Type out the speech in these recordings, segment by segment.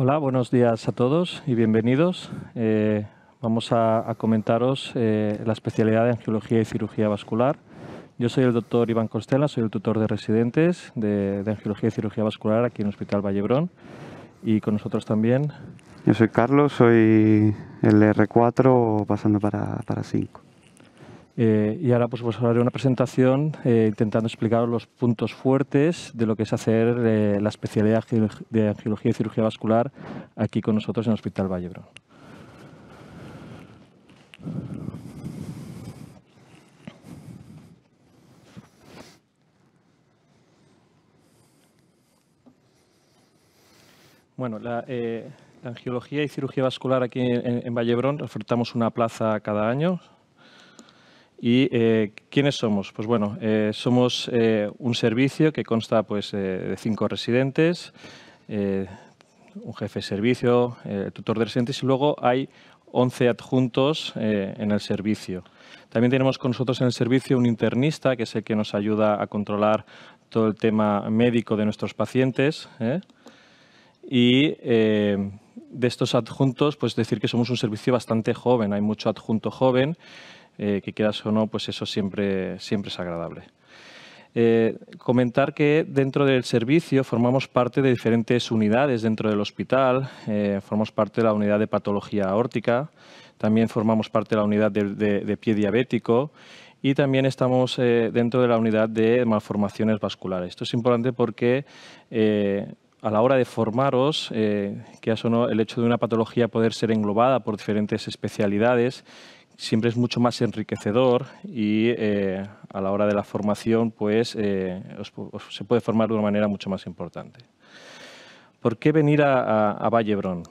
Hola, buenos días a todos y bienvenidos. Eh, vamos a, comentaros eh, la especialidad de angiología y cirugía vascular. Yo soy el doctor Iván Costela, soy el tutor de residentes de, angiología y cirugía vascular aquí en el Hospital Vallebrón. Y con nosotros también... Yo soy Carlos, soy el R4 pasando para, para 5. Eh, y ahora pues, os pues, haré una presentación eh, intentando explicaros los puntos fuertes de lo que es hacer eh, la especialidad de angiología y cirugía vascular aquí con nosotros en el Hospital Vallebrón. Bueno, la, angiología y cirugía vascular aquí en, en Vallebrón ofertamos una plaza cada año, ¿Y eh, quiénes somos? Pues bueno, eh, somos eh, un servicio que consta pues, de cinco residentes, un jefe de servicio, tutor de residentes y luego hay 11 adjuntos en el servicio. También tenemos con nosotros en el servicio un internista, que es el que nos ayuda a controlar todo el tema médico de nuestros pacientes. Y de estos adjuntos, pues decir que somos un servicio bastante joven, hay mucho adjunto joven eh, que quieras o no, pues eso siempre, siempre es agradable. Eh, comentar que dentro del servicio formamos parte de diferentes unidades dentro del hospital. Eh, formamos parte de la unidad de patología aórtica, también formamos parte de la unidad de, pie diabético y también estamos dentro de la unidad de malformaciones vasculares. Esto es importante porque a la hora de formaros, eh, que el hecho de una patología poder ser englobada por diferentes especialidades siempre es mucho más enriquecedor y eh, a la hora de la formación pues, eh, se puede formar de una manera mucho más importante. ¿Por qué venir a, a, Vallebrón?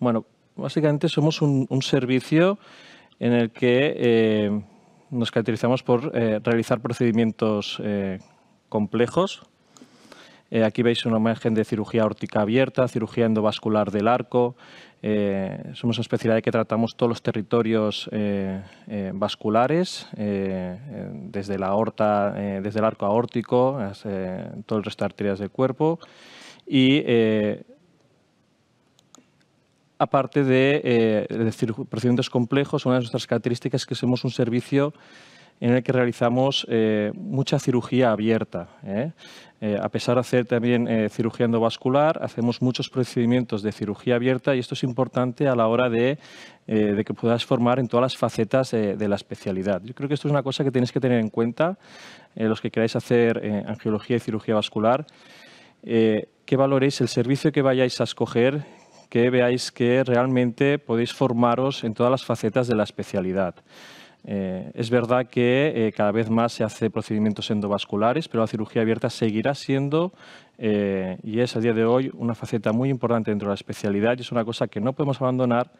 Bueno, básicamente somos un, un servicio en el que nos caracterizamos por realizar procedimientos complejos, eh, aquí veis una imagen de cirugía órtica abierta, cirugía endovascular del arco. Eh, somos una especialidad que tratamos todos los territorios eh, vasculares, desde, la aorta, desde el arco aórtico, todo el resto de arterias del cuerpo. Y aparte de, de procedimientos complejos, una de nuestras características es que somos un servicio en el que realizamos eh, mucha cirugía abierta. ¿eh? Eh, a pesar de hacer también cirugía endovascular, hacemos muchos procedimientos de cirugía abierta y esto es importante a la hora de, que puedas formar en todas las facetas de, la especialidad. Yo creo que esto es una cosa que tenéis que tener en cuenta los que queráis hacer angiología y cirugía vascular, que valoréis el servicio que vayáis a escoger, que veáis que realmente podéis formaros en todas las facetas de la especialidad. Eh, es verdad que eh, cada vez más se hace procedimientos endovasculares, pero la cirugía abierta seguirá siendo eh, y es a día de hoy una faceta muy importante dentro de la especialidad y es una cosa que no podemos abandonar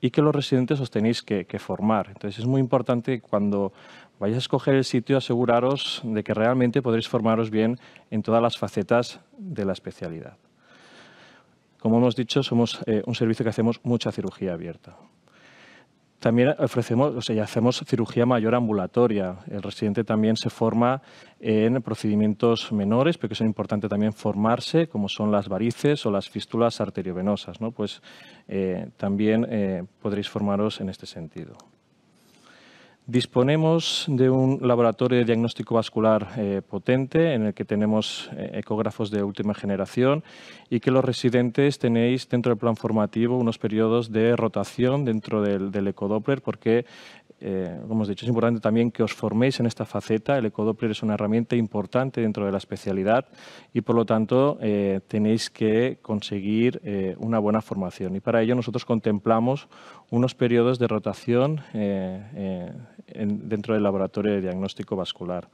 y que los residentes os tenéis que, que formar. Entonces es muy importante cuando vayáis a escoger el sitio aseguraros de que realmente podréis formaros bien en todas las facetas de la especialidad. Como hemos dicho, somos un servicio que hacemos mucha cirugía abierta. También ofrecemos, y hacemos cirugía mayor ambulatoria. El residente también se forma en procedimientos menores, pero que son importantes también formarse, como son las varices o las fístulas arteriovenosas. ¿no? Pues eh, también eh, podréis formaros en este sentido. Disponemos de un laboratorio de diagnóstico vascular eh, potente en el que tenemos eh, ecógrafos de última generación y que los residentes tenéis dentro del plan formativo unos periodos de rotación dentro del, del ecodoppler porque eh, como hemos dicho, es importante también que os forméis en esta faceta. El ecodoppler es una herramienta importante dentro de la especialidad y, por lo tanto, eh, tenéis que conseguir eh, una buena formación. Y para ello nosotros contemplamos unos periodos de rotación dentro del laboratorio de diagnóstico vascular.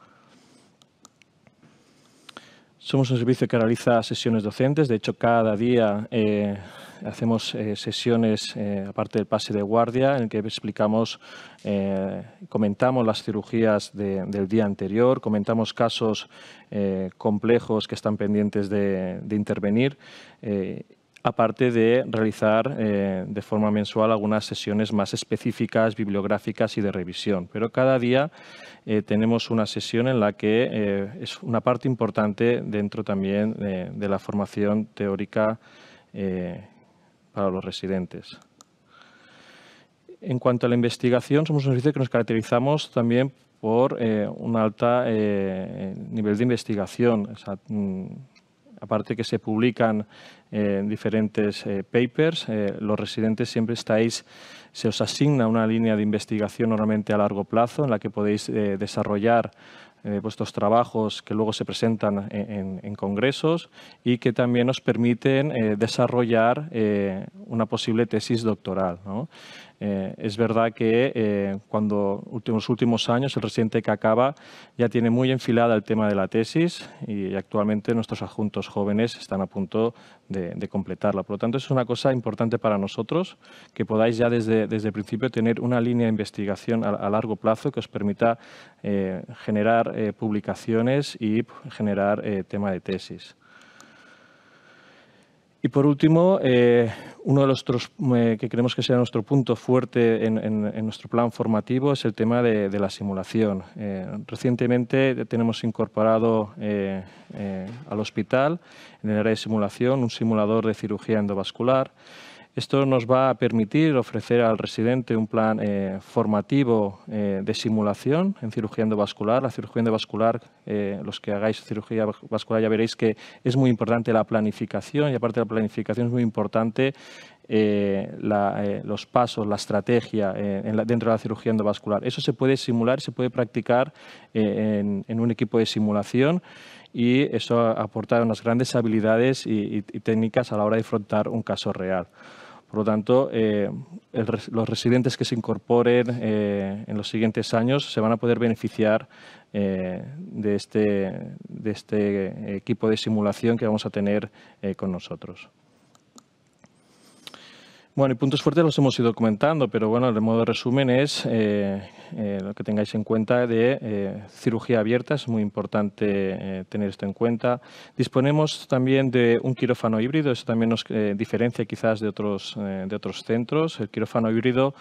Somos un servicio que realiza sesiones docentes. De hecho, cada día eh, hacemos eh, sesiones, eh, aparte del pase de guardia, en el que explicamos, comentamos las cirugías del día anterior, comentamos casos complejos que están pendientes de, de intervenir aparte de realizar eh, de forma mensual algunas sesiones más específicas, bibliográficas y de revisión. Pero cada día eh, tenemos una sesión en la que eh, es una parte importante dentro también de la formación teórica para los residentes. En cuanto a la investigación, somos un servicio que nos caracterizamos también por un alto nivel de investigación. Mm, aparte que se publican eh, diferentes eh, papers, eh, los residentes siempre estáis, se os asigna una línea de investigación normalmente a largo plazo en la que podéis desarrollar vuestros trabajos que luego se presentan en, congresos y que también os permiten desarrollar una posible tesis doctoral. Eh, es verdad que eh, cuando en los últimos años el residente que acaba ya tiene muy enfilada el tema de la tesis y actualmente nuestros adjuntos jóvenes están a punto de, completarla. Por lo tanto, es una cosa importante para nosotros que podáis ya desde, desde el principio tener una línea de investigación a, largo plazo que os permita eh, generar publicaciones y generar tema de tesis. Y por último, uno de los eh, que creemos que sea nuestro punto fuerte en, nuestro plan formativo es el tema de, la simulación. Eh, recientemente tenemos incorporado eh, al hospital, en el área de simulación, un simulador de cirugía endovascular esto nos va a permitir ofrecer al residente un plan eh, formativo eh, de simulación en cirugía endovascular. La cirugía endovascular, eh, los que hagáis cirugía vascular ya veréis que es muy importante la planificación y aparte de la planificación es muy importante los pasos, la estrategia dentro de la cirugía endovascular. Eso se puede simular, se puede practicar en, un equipo de simulación y eso aporta unas grandes habilidades y, y técnicas a la hora de afrontar un caso real. Por lo tanto, eh, los residentes que se incorporen eh, en los siguientes años se van a poder beneficiar eh, de, este, este equipo de simulación que vamos a tener con nosotros. Bueno, y puntos fuertes los hemos ido comentando, pero bueno, de modo resumen es eh, eh, lo que tengáis en cuenta de eh, cirugía abierta, es muy importante tener esto en cuenta. Disponemos también de un quirófano híbrido, eso también nos diferencia quizás de otros, de otros centros. El quirófano híbrido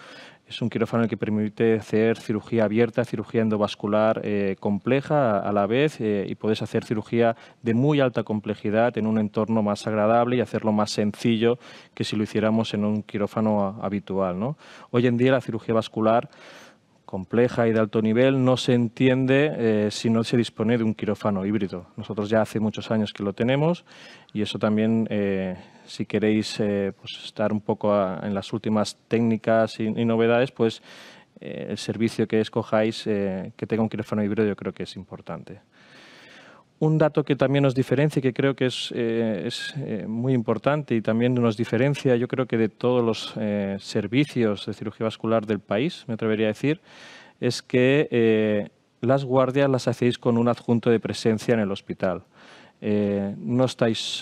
es un quirófano que permite hacer cirugía abierta, cirugía endovascular eh, compleja a la vez eh, y puedes hacer cirugía de muy alta complejidad en un entorno más agradable y hacerlo más sencillo que si lo hiciéramos en un quirófano habitual. Hoy en día la cirugía vascular compleja y de alto nivel no se entiende eh, si no se dispone de un quirófano híbrido. Nosotros ya hace muchos años que lo tenemos y eso también, eh, si queréis eh, pues estar un poco en las últimas técnicas y, novedades, pues el servicio que escojáis que tenga un quirófano híbrido yo creo que es importante un dato que también nos diferencia y que creo que es, eh, eh, muy importante y también nos diferencia, yo creo que de todos los eh, servicios de cirugía vascular del país, me atrevería a decir, es que las guardias las hacéis con un adjunto de presencia en el hospital. Eh, eh, no, estáis,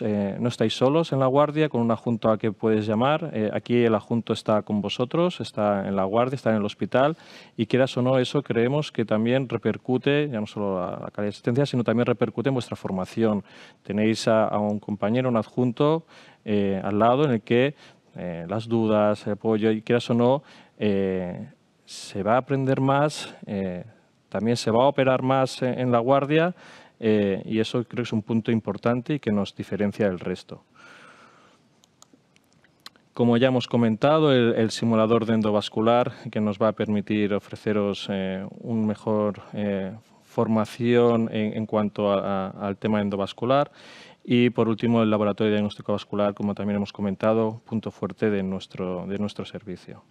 solos en la guardia, con un adjunto a que puedes llamar. Eh, aquí el adjunto está con vosotros, está en la guardia, está en el hospital y quieras o no eso, creemos que también repercute, ya no solo a la calidad de asistencia, sino también repercute en vuestra formación. Tenéis a, un compañero, un adjunto al lado en el que las dudas, el apoyo, y quieras o no, se va a aprender más, también se va a operar más en la guardia, eh, y eso creo que es un punto importante y que nos diferencia del resto. Como ya hemos comentado, el, simulador de endovascular que nos va a permitir ofreceros eh, una mejor eh, formación en, cuanto al tema endovascular y por último, el laboratorio de diagnóstico vascular, como también hemos comentado, punto fuerte de nuestro, de nuestro servicio.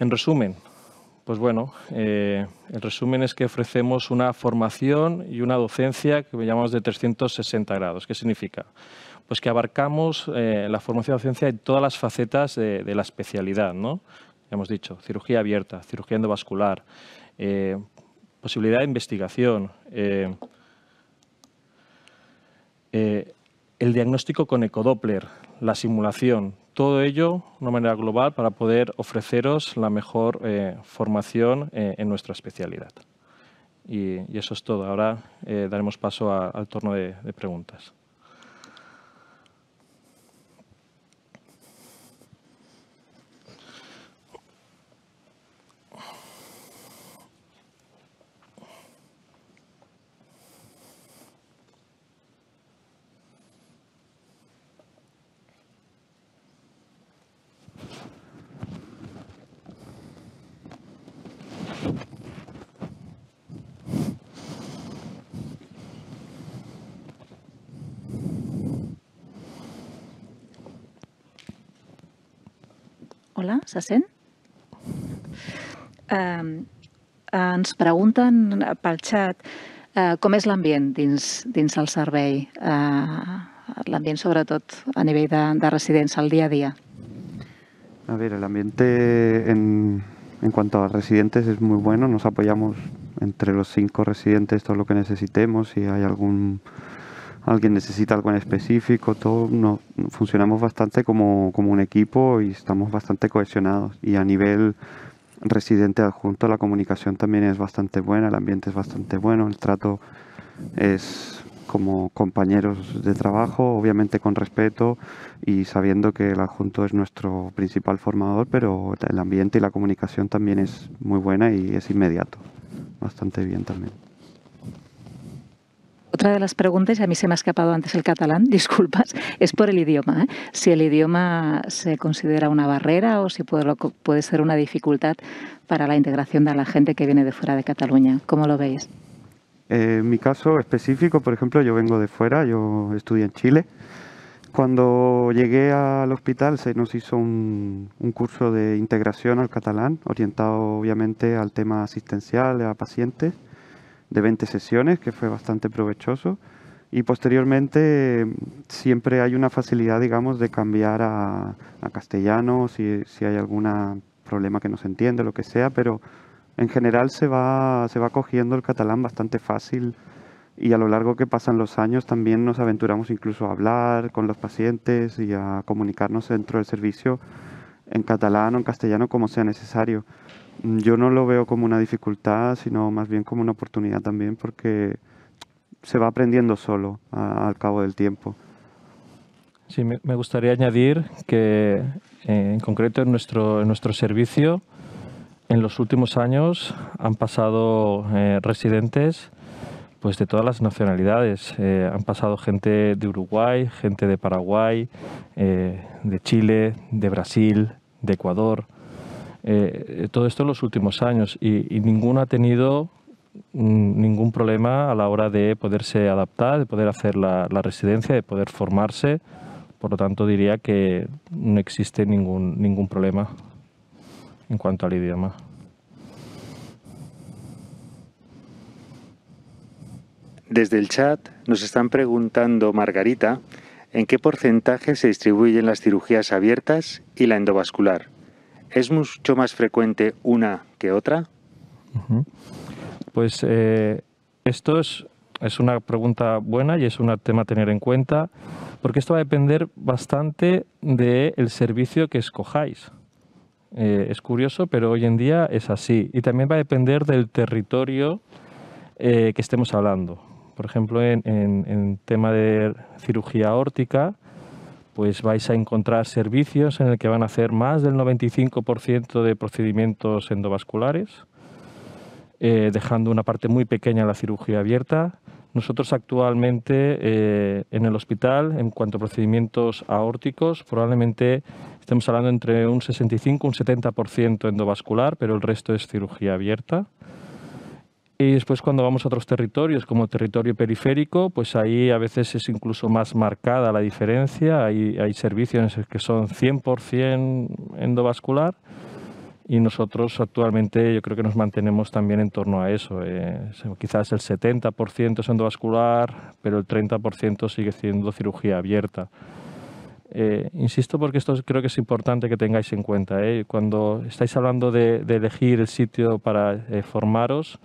En resumen, pues bueno, eh, el resumen es que ofrecemos una formación y una docencia que llamamos de 360 grados. ¿Qué significa? Pues que abarcamos eh, la formación y docencia en todas las facetas de, la especialidad, ¿no? Ya hemos dicho, cirugía abierta, cirugía endovascular, eh, posibilidad de investigación, el diagnóstico con ecodoppler, la simulación, todo ello de una manera global para poder ofreceros la mejor eh, formación eh, en nuestra especialidad. Y, eso es todo. Ahora eh, daremos paso al turno de preguntas. Hola, se sent? Eh, ens pregunten pel xat eh, com és l'ambient dins, dins el servei, eh, l'ambient sobretot a nivell de, de residència, el dia a dia. A ver, el ambiente en, en cuanto a residentes es muy bueno, nos apoyamos entre los cinco residentes todo lo que necesitemos, si hay algún alguien necesita algo en específico, todo, no, funcionamos bastante como, como, un equipo y estamos bastante cohesionados. Y a nivel residente adjunto la comunicación también es bastante buena, el ambiente es bastante bueno, el trato es como compañeros de trabajo, obviamente con respeto y sabiendo que el adjunto es nuestro principal formador, pero el ambiente y la comunicación también es muy buena y es inmediato, bastante bien también. Otra de las preguntas, y a mí se me ha escapado antes el catalán, disculpas, es por el idioma. ¿eh? Si el idioma se considera una barrera o si puede, ser una dificultad para la integración de la gente que viene de fuera de Cataluña. ¿Cómo lo veis? Eh, en mi caso específico, por ejemplo, yo vengo de fuera, yo estudié en Chile. Cuando llegué al hospital se nos hizo un, un, curso de integración al catalán, orientado obviamente al tema asistencial, a pacientes de 20 sesiones, que fue bastante provechoso. Y posteriormente siempre hay una facilidad, digamos, de cambiar a, castellano si, si hay algún problema que no se entiende, lo que sea, pero en general se va, se va cogiendo el catalán bastante fácil y a lo largo que pasan los años también nos aventuramos incluso a hablar con los pacientes y a comunicarnos dentro del servicio en catalán o en castellano como sea necesario. Mm, yo no lo veo como una dificultad, sino más bien como una oportunidad también, porque se va aprendiendo solo al cabo del tiempo. Sí, me, gustaría añadir que eh, en concreto en nuestro, nuestro servicio, en los últimos años han pasado eh, residentes pues de todas las nacionalidades. Eh, han pasado gente de Uruguay, gente de Paraguay, de Chile, de Brasil, de Ecuador, eh, todo esto en los últimos años y, ninguno ha tenido mm, ningún problema a la hora de poderse adaptar, de poder hacer la, residencia, de poder formarse. Por lo tanto, diría que no existe ningún problema en cuanto al idioma. Desde el chat nos están preguntando, Margarita, ¿en qué porcentaje se distribuyen las cirugías abiertas y la endovascular? ¿Es mucho más frecuente una que otra? Pues eh, esto es, una pregunta buena y es un tema a tener en cuenta, porque esto va a depender bastante del servicio que escojáis. Eh, es curioso, pero hoy en día es así. Y también va a depender del territorio eh, que estemos hablando. Por ejemplo, en, en, en tema de cirugía órtica, pues vais a encontrar servicios en el que van a hacer más del 95% de procedimientos endovasculares, eh, dejando una parte muy pequeña la cirugía abierta. Nosotros actualmente eh, en el hospital, en cuanto a procedimientos aórticos, probablemente estemos hablando entre un 65 y un 70% endovascular, pero el resto es cirugía abierta. Y después cuando vamos a otros territorios, como territorio periférico, pues ahí a veces es incluso más marcada la diferencia. Hay, servicios que son 100% endovascular y nosotros actualmente yo creo que nos mantenemos también en torno a eso. Eh, quizás el 70% es endovascular, pero el 30% sigue siendo cirugía abierta. Eh, insisto porque esto creo que es importante que tengáis en cuenta. Eh. Cuando estáis hablando de, elegir el sitio para formaros,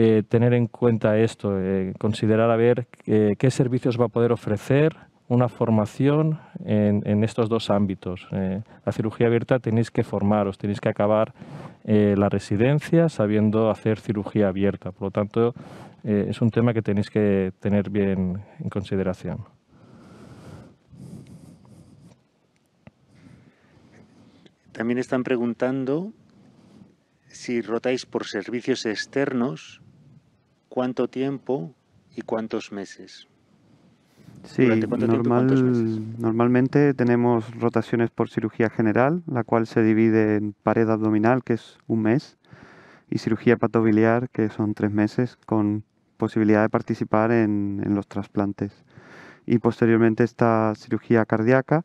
eh, tener en cuenta esto, eh, considerar a ver eh, qué servicios va a poder ofrecer una formación en estos dos ámbitos. la cirugía abierta tenéis que formaros, tenéis que acabar la residencia sabiendo hacer cirugía abierta. Por lo tanto, es un tema que tenéis que tener bien en consideración. También están preguntando si rotáis por servicios externos ¿Cuánto tiempo y cuántos meses? Sí, normalmente tenemos rotaciones por cirugía general, la cual se divide en pared abdominal, que es un mes, y cirugía patobiliar, que son tres meses, con posibilidad de participar en, los trasplantes. Y posteriormente está cirugía cardíaca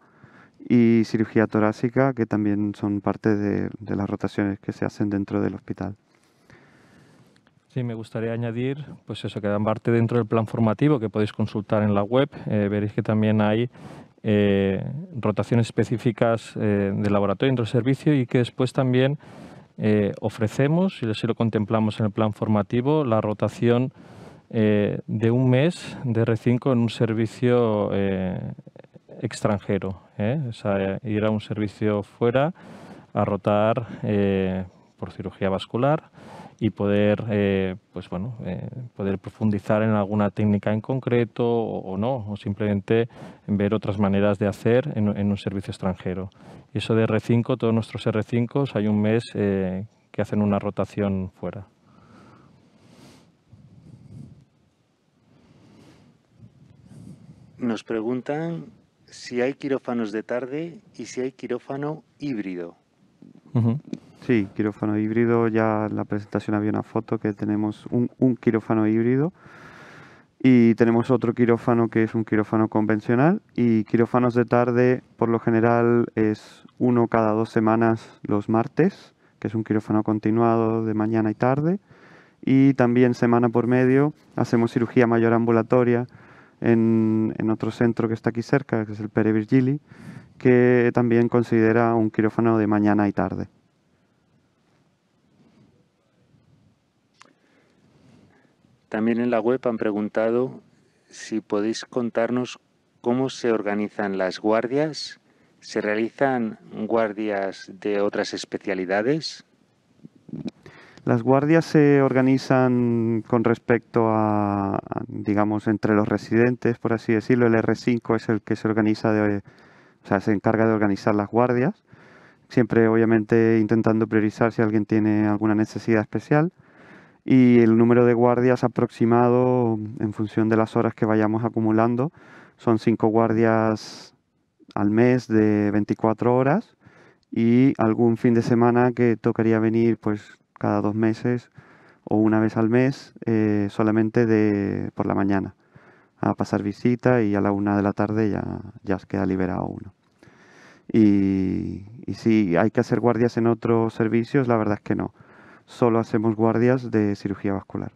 y cirugía torácica, que también son parte de las rotaciones que se hacen dentro del hospital. Sí, me gustaría añadir, pues eso, que parte dentro del plan formativo que podéis consultar en la web. Eh, veréis que también hay eh, rotaciones específicas eh, de laboratorio dentro del servicio y que después también ofrecemos, y así lo contemplamos en el plan formativo, la rotación de un mes de R5 en un servicio extranjero. O sea, ir a un servicio fuera a rotar por cirugía vascular y poder, eh, pues bueno, eh, poder profundizar en alguna técnica en concreto o, no, o simplemente ver otras maneras de hacer en, un servicio extranjero. Y eso de R5, todos nuestros r 5 hay un mes eh, que hacen una rotación fuera. Nos preguntan si hay quirófanos de tarde y si hay quirófano híbrido. Sí, quirófano híbrido, ya en la presentación había una foto que tenemos un, quirófano híbrido y tenemos otro quirófano que es un quirófano convencional y quirófanos de tarde por lo general es uno cada dos semanas los martes, que es un quirófano continuado de mañana y tarde y también semana por medio hacemos cirugía mayor ambulatoria en, en otro centro que está aquí cerca, que es el Pere Virgili, que también considera un quirófano de mañana y tarde. También en la web han preguntado si podéis contarnos cómo se organizan las guardias. ¿Se realizan guardias de otras especialidades? Las guardias se organizan con respecto a, digamos, entre los residentes, por así decirlo. El R5 es el que se organiza, de, o sea, se encarga de organizar las guardias. Siempre, obviamente, intentando priorizar si alguien tiene alguna necesidad especial y el número de guardias aproximado en función de las horas que vayamos acumulando son cinco guardias al mes de 24 horas y algún fin de semana que tocaría venir pues cada dos meses o una vez al mes eh, solamente de por la mañana a pasar visita y a la una de la tarde ya, ya queda liberado uno. y si hay que hacer guardias en otros servicios, la verdad es que no solo hacemos guardias de cirugía vascular.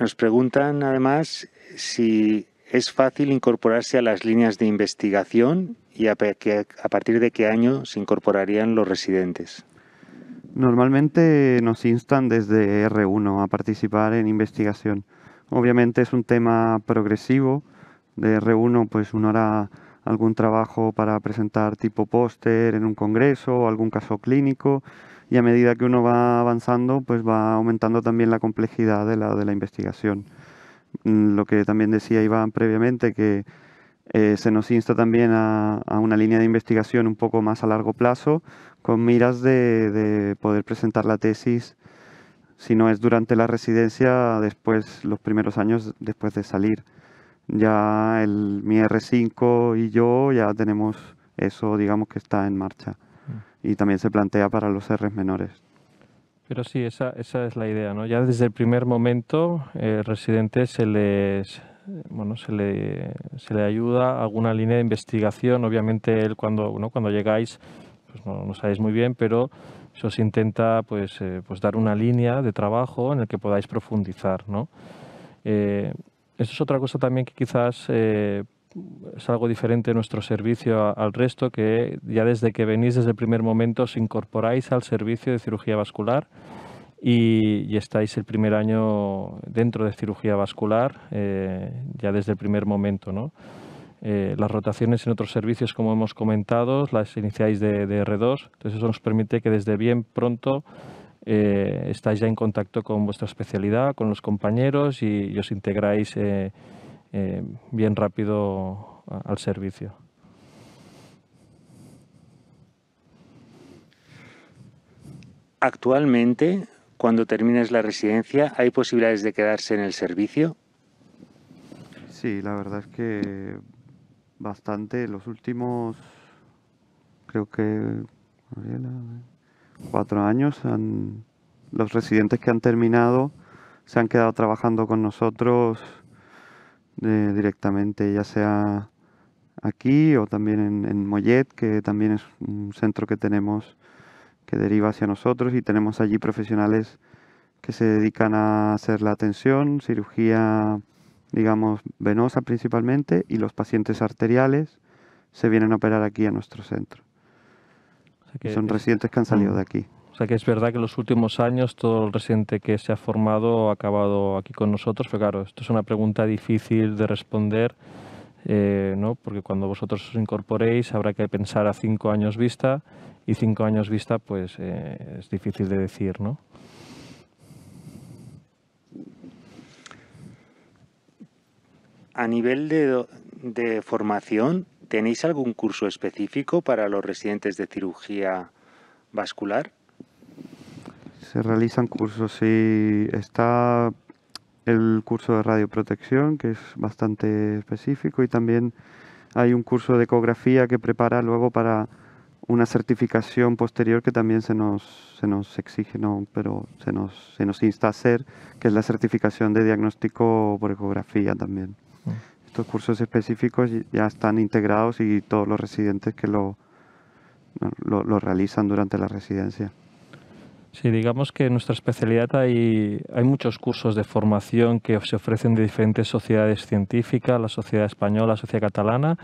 Nos preguntan además si es fácil incorporarse a las líneas de investigación y a, partir de qué año se incorporarían los residentes. Normalmente nos instan desde R1 a participar en investigación. Obviamente es un tema progresivo. De R1 pues uno hará algún trabajo para presentar tipo póster en un congreso o algún caso clínico y a medida que uno va avanzando pues va aumentando también la complejidad de la, investigación. Mm, lo que también decía Iván previamente que eh, se nos insta también a, una línea de investigación un poco más a largo plazo con miras de, de poder presentar la tesis si no es durante la residencia, después los primeros años después de salir ya el, mi R5 y yo ya tenemos eso, digamos que está en marcha. Mm. Y también se plantea para los R menores. Pero sí, esa, esa es la idea, ¿no? Ya desde el primer momento, el eh, residente se bueno, se le, se le ayuda alguna línea de investigación. Obviamente, él cuando, cuando llegáis, pues no, sabéis muy bien, pero se os intenta pues, eh, pues dar una línea de trabajo en el que podáis profundizar, ¿no? Eh, esto es otra cosa también que quizás eh, es algo diferente nuestro servicio al resto, que ya desde que venís, desde el primer momento, os incorporáis al servicio de cirugía vascular y, estáis el primer año dentro de cirugía vascular, eh, ya desde el primer momento, ¿no? Eh, las rotaciones en otros servicios, como hemos comentado, las iniciáis de, de, R2, entonces eso nos permite que desde bien pronto eh, estáis ya en contacto con vuestra especialidad, con los compañeros y, os integráis eh, eh, bien rápido al servicio. Actualmente, cuando termines la residencia, ¿hay posibilidades de quedarse en el servicio? Sí, la verdad es que bastante. Los últimos, creo que cuatro años. los residentes que han terminado se han quedado trabajando con nosotros eh, directamente, ya sea aquí o también en, en, Mollet, que también es un centro que tenemos que deriva hacia nosotros y tenemos allí profesionales que se dedican a hacer la atención, cirugía, digamos, venosa principalmente, y los pacientes arteriales se vienen a operar aquí a nuestro centro son residentes que han salido de aquí. O sea que es verdad que en los últimos años todo el residente que se ha formado ha acabado aquí con nosotros, pero claro, esto es una pregunta difícil de responder, eh, ¿no? porque cuando vosotros os incorporéis habrá que pensar a cinco años vista y cinco años vista pues eh, es difícil de decir, ¿no? A nivel de formación, ¿Tenéis algún curso específico para los residentes de cirugía vascular? Se realizan cursos, sí. Está el curso de radioprotección, que es bastante específico, y también hay un curso de ecografía que prepara luego para una certificación posterior que también se nos, se nos exige, no, pero se nos, se nos insta a hacer, que es la certificación de diagnóstico por ecografía también. Mm cursos específicos ya están integrados y todos los residentes que lo, lo, realizan durante la residencia. Sí, digamos que en nuestra especialidad hay, hay muchos cursos de formación que se ofrecen de diferentes sociedades científicas, la sociedad española, la sociedad catalana.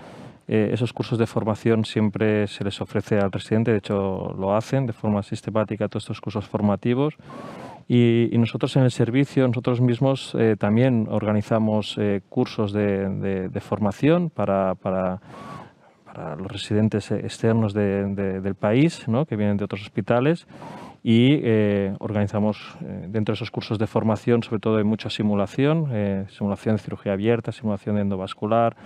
Eh, esos cursos de formación siempre se les ofrece al residente, de hecho lo hacen de forma sistemática todos estos cursos formativos. Y, nosotros en el servicio, nosotros mismos eh, también organizamos eh, cursos de, formación para, para, los residentes externos del país, ¿no? que vienen de otros hospitales, y eh, organizamos dentro de esos cursos de formación, sobre todo hay mucha simulación, simulación de cirugía abierta, simulación de endovascular,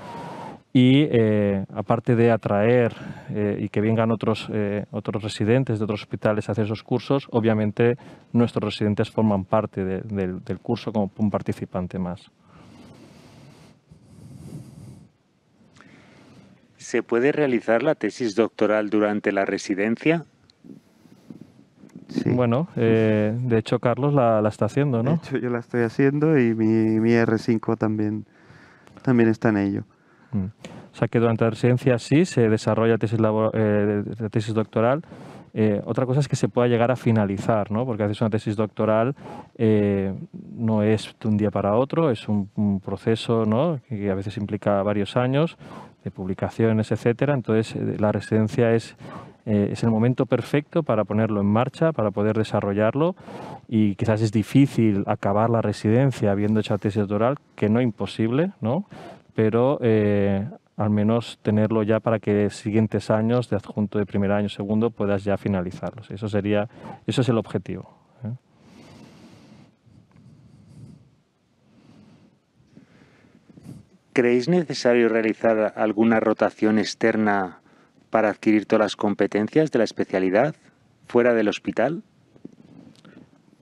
y eh, aparte de atraer eh, y que vengan otros, eh, otros residentes de otros hospitales a hacer esos cursos, obviamente nuestros residentes forman parte del curso como un participante más. ¿Se puede realizar la tesis doctoral durante la residencia? Bueno, de hecho Carlos la, está haciendo, ¿no? De hecho yo la estoy haciendo y mi, mi R5 también, también está en ello. Mm. O sea que durante la residencia sí se desarrolla tesis, eh, tesis doctoral. Eh, otra cosa es que se pueda llegar a finalizar, ¿no? porque haces una tesis doctoral eh, no es de un día para otro, es un, proceso ¿no? que a veces implica varios años de publicaciones, etcétera. Entonces la residencia es es el momento perfecto para ponerlo en marcha, para poder desarrollarlo y quizás es difícil acabar la residencia habiendo hecho la tesis doctoral, que no imposible, ¿no? pero eh, al menos tenerlo ya para que siguientes años de adjunto de primer año, segundo, puedas ya finalizarlos. Eso sería, eso es el objetivo. ¿eh? ¿Creéis necesario realizar alguna rotación externa para adquirir todas las competencias de la especialidad fuera del hospital?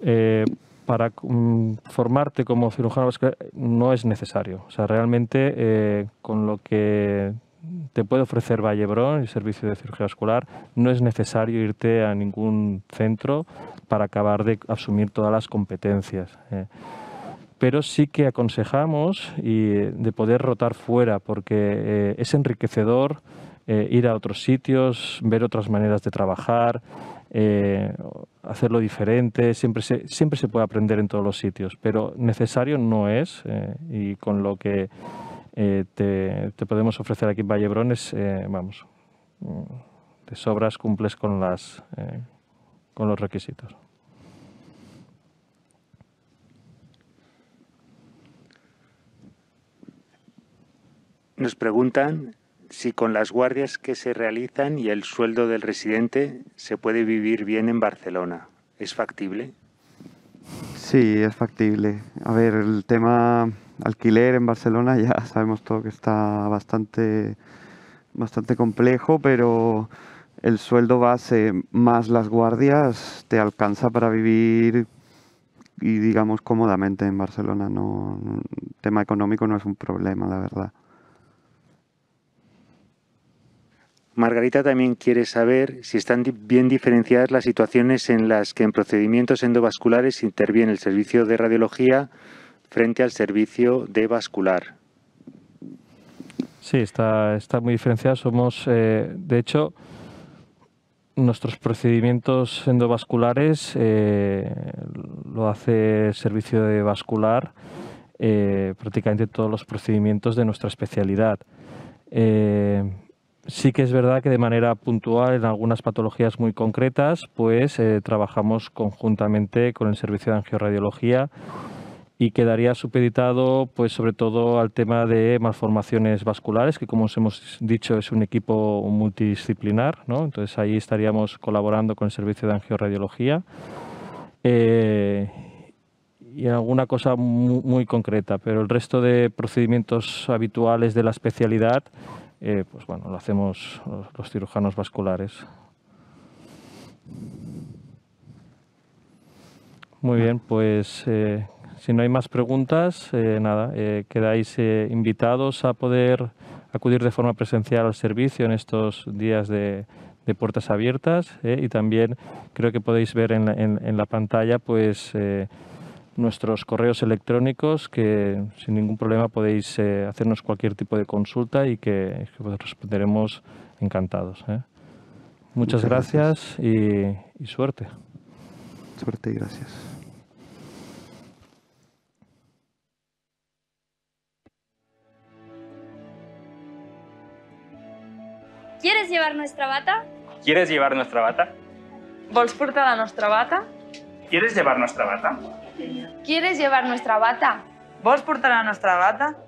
Eh, para mm, formarte como cirujano vascular eh, no es necesario. O sea, realmente eh, con lo que te puede ofrecer Vallebrón, el servicio de cirugía vascular, no es necesario irte a ningún centro para acabar de asumir todas las competencias. Eh. Pero sí que aconsejamos de poder rotar fuera porque es enriquecedor ir a otros sitios, ver otras maneras de trabajar, eh, hacerlo diferente, siempre se, siempre se puede aprender en todos los sitios, pero necesario no es eh, y con lo que eh, te, podemos ofrecer aquí en Vallebrón vamos, mm, te sobras, cumples con, las, con los requisitos. Nos preguntan si con las guardias que se realizan y el sueldo del residente se puede vivir bien en Barcelona. ¿Es factible? Sí, es factible. A ver, el tema alquiler en Barcelona ya sabemos todo que está bastante, bastante complejo, pero el sueldo base más las guardias te alcanza para vivir y digamos cómodamente en Barcelona. No, el tema económico no es un problema, la verdad. Margarita también quiere saber si están bien diferenciadas las situaciones en las que en procedimientos endovasculares interviene el servicio de radiología frente al servicio de vascular. Sí, está, está muy diferenciada. Somos, eh, de hecho, nuestros procedimientos endovasculares eh, lo hace el servicio de vascular eh, prácticamente todos los procedimientos de nuestra especialidad sí que es verdad que de manera puntual en algunas patologías muy concretas, pues eh, trabajamos conjuntamente con el servicio de angiorradiología y quedaría supeditado pues sobre todo al tema de malformaciones vasculares, que como os hemos dicho es un equipo multidisciplinar, ¿no? entonces ahí estaríamos colaborando con el servicio de angiorradiología. Eh, y alguna cosa muy concreta, pero el resto de procedimientos habituales de la especialidad eh, pues bueno, lo hacemos los cirujanos vasculares. Muy bien, pues eh, si no hay más preguntas, eh, nada, quedáis invitados a poder acudir de forma presencial al servicio en estos días de, puertas abiertas y también creo que podéis ver en en la pantalla pues nuestros correos electrónicos que sin ningún problema podéis eh, hacernos cualquier tipo de consulta y que, os pues, responderemos encantados. ¿eh? Muchas, gracias, Y, suerte. Suerte y gracias. ¿Quieres llevar nuestra bata? ¿Quieres llevar nuestra bata? ¿Vols portar la nuestra bata? ¿Quieres llevar nuestra bata? ¿Quieres llevar nuestra bata? ¿Vos portarás nuestra bata?